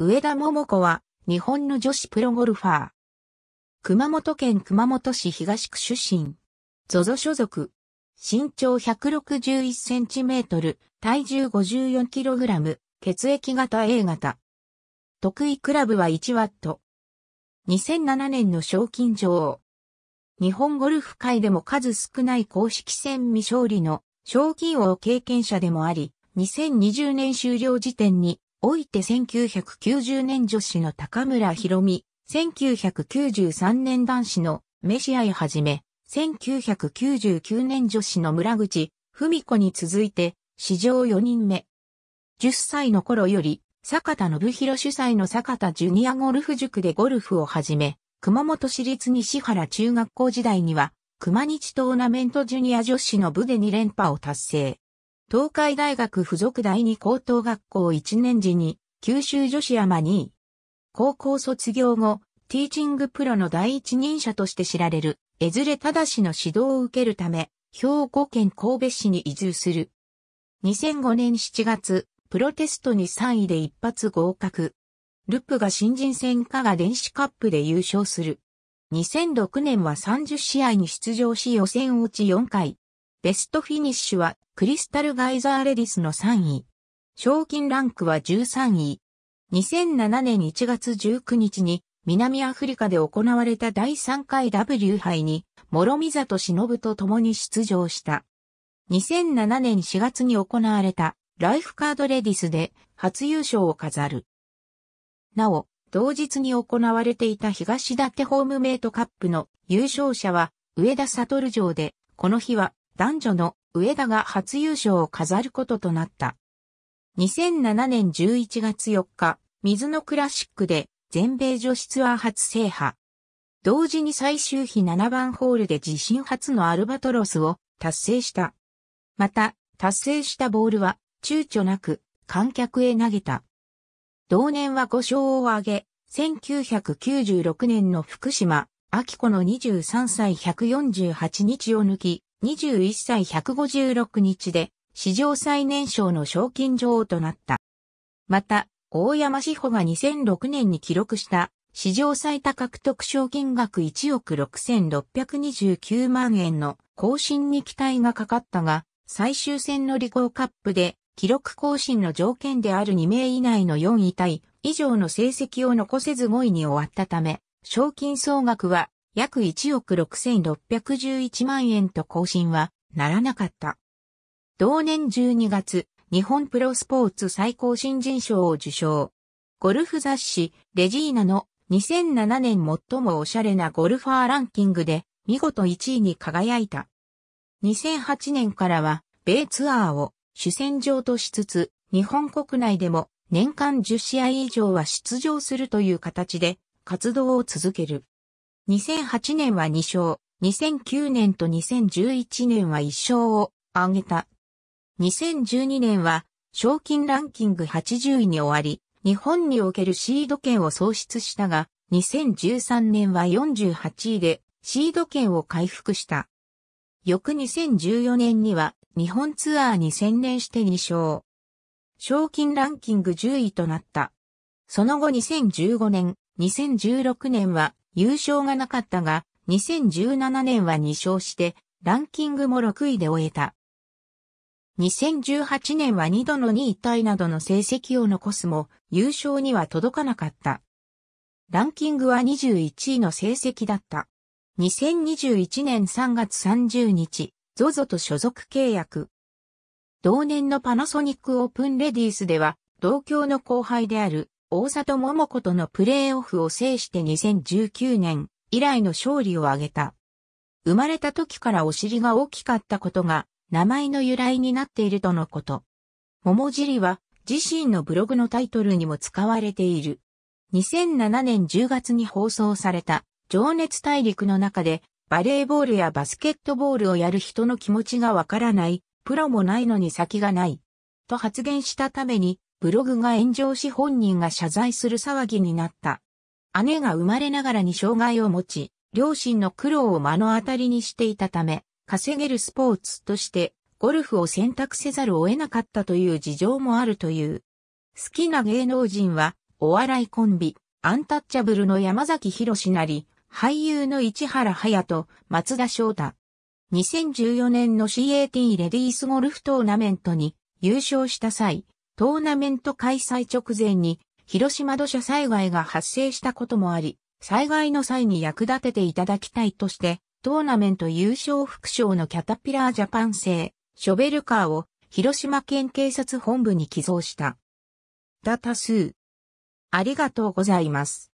上田桃子は、日本の女子プロゴルファー。熊本県熊本市東区出身。ゾゾ所属。身長161センチメートル、体重54キログラム、血液型 A 型。得意クラブは1ワット。2007年の賞金女王。日本ゴルフ界でも数少ない公式戦未勝利の賞金王経験者でもあり、2020年終了時点において1990年女子の高村博美、1993年男子のメシアイはじめ、1999年女子の村口、文子に続いて、史上4人目。10歳の頃より、坂田信弘主催の坂田ジュニアゴルフ塾でゴルフを始め、熊本市立西原中学校時代には、熊日トーナメントジュニア女子の部で2連覇を達成。東海大学附属第二高等学校1年時に、九州女子山に位。高校卒業後、ティーチングプロの第一人者として知られる、江連正の指導を受けるため、兵庫県神戸市に移住する。2005年7月、プロテストに3位で一発合格。ルップが新人戦加賀電子カップで優勝する。2006年は30試合に出場し予選落ち4回、ベストフィニッシュはクリスタルガイザーレディスの3位。賞金ランクは13位。2007年1月19日に南アフリカで行われた第3回 W 杯に諸見里忍と共に出場した。2007年4月に行われたライフカードレディスで初優勝を飾る。なお、同日に行われていた東立ホームメイトカップの優勝者は上田悟城で、この日は男女の上田が初優勝を飾ることとなった。2007年11月4日、水のクラシックで全米女子ツアー初制覇。同時に最終日7番ホールで自身初のアルバトロスを達成した。また、達成したボールは躊躇なく観客へ投げた。同年は5勝を挙げ、1996年の福島、秋子の23歳148日を抜き、21歳156日で史上最年少の賞金女王となった。また、大山志保が2006年に記録した史上最多獲得賞金額1億6629万円の更新に期待がかかったが、最終戦のリコーカップで記録更新の条件である2名以内の4位対以上の成績を残せず5位に終わったため、賞金総額は約1億6611万円と更新はならなかった。同年12月、日本プロスポーツ最高新人賞を受賞。ゴルフ雑誌、レジーナの2007年最もおしゃれなゴルファーランキングで見事1位に輝いた。2008年からは米ツアーを主戦場としつつ日本国内でも年間10試合以上は出場するという形で活動を続ける。2008年は2勝、2009年と2011年は1勝を挙げた。2012年は賞金ランキング80位に終わり、日本におけるシード権を喪失したが、2013年は48位でシード権を回復した。翌2014年には日本ツアーに専念して2勝。賞金ランキング10位となった。その後2015年、2016年は優勝がなかったが、2017年は2勝して、ランキングも6位で終えた。2018年は2度の2位タイなどの成績を残すも、優勝には届かなかった。ランキングは21位の成績だった。2021年3月30日、ZOZO と所属契約。同年のパナソニックオープンレディースでは、同郷の後輩である大里桃子とのプレーオフを制して2019年以来の勝利を挙げた。生まれた時からお尻が大きかったことが名前の由来になっているとのこと。桃尻は自身のブログのタイトルにも使われている。2007年10月に放送された情熱大陸の中でバレーボールやバスケットボールをやる人の気持ちがわからない、プロもないのに先がない、と発言したためにブログが炎上し本人が謝罪する騒ぎになった。姉が生まれながらに障害を持ち、両親の苦労を目の当たりにしていたため、稼げるスポーツとしてゴルフを選択せざるを得なかったという事情もあるという。好きな芸能人は、お笑いコンビ、アンタッチャブルの山崎博なり、俳優の市原隼と松田翔太。2014年の CAT レディースゴルフトーナメントに優勝した際、トーナメント開催直前に、広島土砂災害が発生したこともあり、災害の際に役立てていただきたいとして、トーナメント優勝副賞のキャタピラージャパン製、ショベルカーを広島県警察本部に寄贈した。だ多数。ありがとうございます。